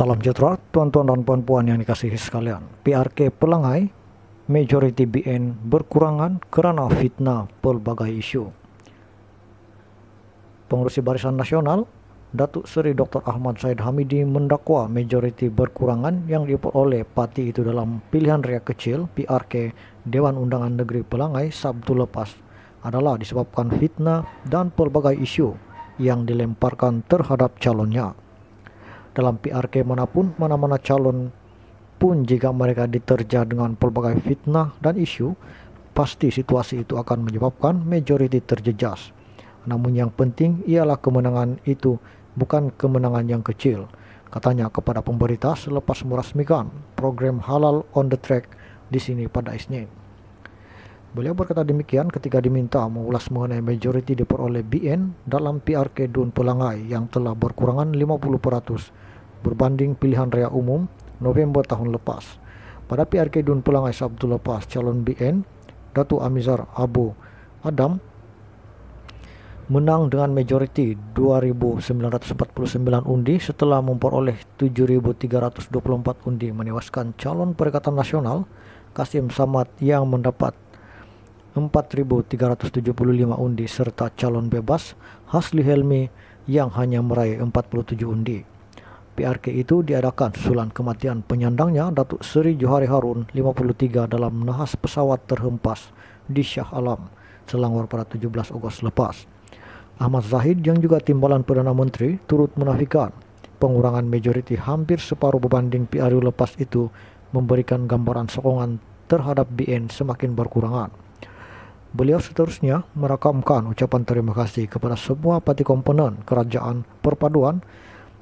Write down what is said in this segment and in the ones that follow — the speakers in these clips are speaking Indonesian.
Salam sejahtera tuan-tuan dan puan-puan yang dikasihi sekalian. PRK Pelangai, majoriti BN berkurangan kerana fitnah pelbagai isu. Pengurusi Barisan Nasional, Datuk Seri Dr. Ahmad Said Hamidi mendakwa majoriti berkurangan yang diperoleh parti itu dalam pilihan raya kecil PRK Dewan Undangan Negeri Pelangai Sabtu lepas adalah disebabkan fitnah dan pelbagai isu yang dilemparkan terhadap calonnya dalam PRK manapun, mana-mana calon pun jika mereka diterja dengan pelbagai fitnah dan isu, pasti situasi itu akan menyebabkan majority terjejas. Namun yang penting ialah kemenangan itu bukan kemenangan yang kecil, katanya kepada pemberita selepas merasmikan program halal on the track di sini pada Isnin. Beliau berkata demikian ketika diminta mengulas mengenai majority diperoleh BN dalam PRK Dun Pelangai yang telah berkurangan 50% berbanding pilihan raya umum November tahun lepas. Pada PRK Dun Ais Abdul Lepas calon BN, Datu Amizar Abu Adam menang dengan majoriti 2.949 undi setelah memperoleh 7.324 undi menewaskan calon Perikatan Nasional Kasim Samad yang mendapat 4.375 undi serta calon bebas Hasli Helmi yang hanya meraih 47 undi. PRK itu diadakan susulan kematian penyandangnya Datuk Seri Johari Harun 53 dalam nahas pesawat terhempas di Shah Alam Selangor pada 17 Ogos lepas. Ahmad Zahid yang juga timbalan Perdana Menteri turut menafikan pengurangan majoriti hampir separuh berbanding PRU lepas itu memberikan gambaran sokongan terhadap BN semakin berkurangan. Beliau seterusnya merakamkan ucapan terima kasih kepada semua parti komponen kerajaan perpaduan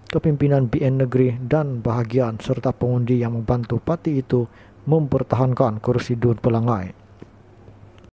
kepimpinan BN Negeri, dan bahagian serta pengundi yang membantu parti itu mempertahankan kursi Dun Pelangai.